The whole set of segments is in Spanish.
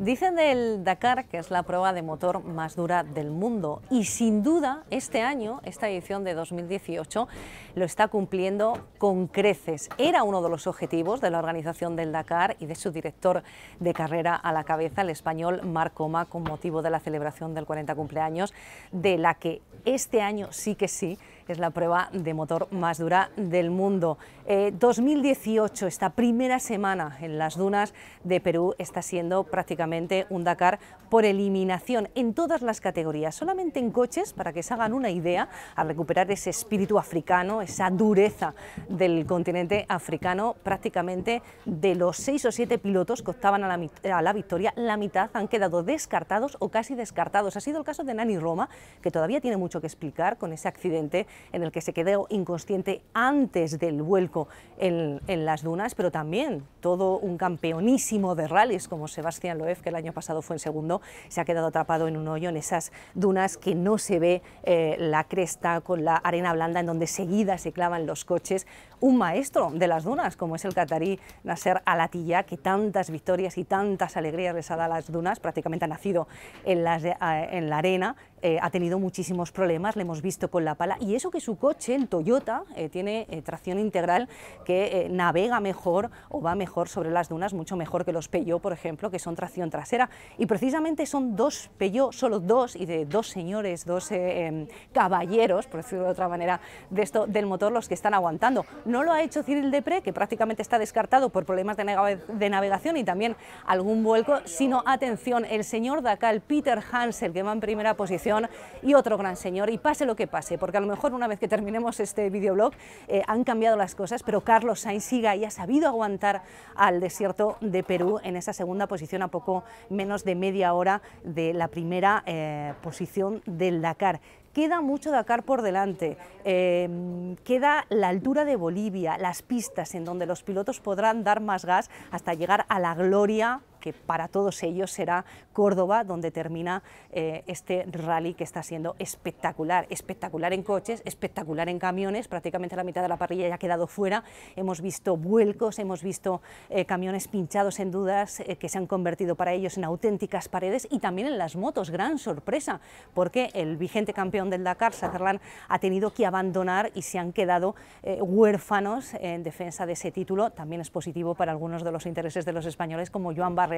Dicen del Dakar que es la prueba de motor más dura del mundo y sin duda este año, esta edición de 2018, lo está cumpliendo con creces. Era uno de los objetivos de la organización del Dakar y de su director de carrera a la cabeza, el español Marco Ma, con motivo de la celebración del 40 cumpleaños, de la que este año sí que sí es la prueba de motor más dura del mundo. 2018, eh, esta primera semana en las dunas de Perú, está siendo prácticamente un Dakar por eliminación en todas las categorías, solamente en coches, para que se hagan una idea, al recuperar ese espíritu africano, esa dureza del continente africano, prácticamente de los seis o siete pilotos que optaban a la victoria, la mitad han quedado descartados o casi descartados. Ha sido el caso de Nani Roma, que todavía tiene mucho que explicar con ese accidente en el que se quedó inconsciente antes del vuelco en, las dunas, pero también todo un campeonísimo de rallies como Sebastián Loeb, que el año pasado fue en segundo, se ha quedado atrapado en un hoyo en esas dunas que no se ve eh, la cresta con la arena blanda en donde seguida se clavan los coches. Un maestro de las dunas, como es el catarí Nasser Alatilla, que tantas victorias y tantas alegrías les ha dado a las dunas, prácticamente ha nacido en eh, la arena, eh, ha tenido muchísimos problemas, le hemos visto con la pala, y eso que su coche, el Toyota, eh, tiene eh, tracción integral que navega mejor o va mejor sobre las dunas, mucho mejor que los Peugeot, por ejemplo, que son tracción trasera, y precisamente son dos Peugeot, solo dos, y de dos señores, dos em, caballeros, por decirlo de otra manera, de esto, del motor, los que están aguantando. No lo ha hecho Cyril Depre, que prácticamente está descartado por problemas de, navegación y también algún vuelco, sino, atención, el señor el Peter Hansel, que va en primera posición, y otro gran señor. Y pase lo que pase, porque a lo mejor una vez que terminemos este videoblog eh, han cambiado las cosas, pero Carlos Sainz siga y ha sabido aguantar al desierto de Perú en esa segunda posición a poco menos de media hora de la primera eh, posición del Dakar. Queda mucho Dakar por delante, em, queda la altura de Bolivia, las pistas en donde los pilotos podrán dar más gas hasta llegar a la gloria que para todos ellos será Córdoba donde termina eh, este rally que está siendo espectacular, espectacular en coches, espectacular en camiones, prácticamente la mitad de la parrilla ya ha quedado fuera, hemos visto vuelcos, hemos visto eh, camiones pinchados en dudas eh, que se han convertido para ellos en auténticas paredes y también en las motos, gran sorpresa, porque el vigente campeón del Dakar, Sutherland, ha tenido que abandonar y se han quedado huérfanos en defensa de ese título, también es positivo para algunos de los intereses de los españoles como Joan Barra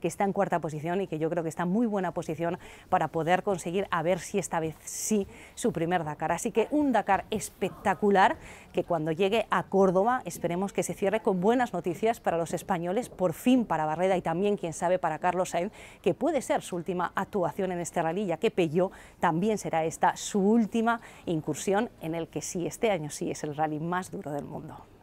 que está en cuarta posición y que yo creo que está en muy buena posición para poder conseguir a ver si esta vez sí su primer Dakar. Así que un Dakar espectacular que cuando llegue a Córdoba esperemos que se cierre con buenas noticias para los españoles, por fin para Barreda y también, quién sabe, para Carlos Sainz, que puede ser su última actuación en este rally, ya que Peugeot también será esta su última incursión en el que sí, este año sí es el rally más duro del mundo.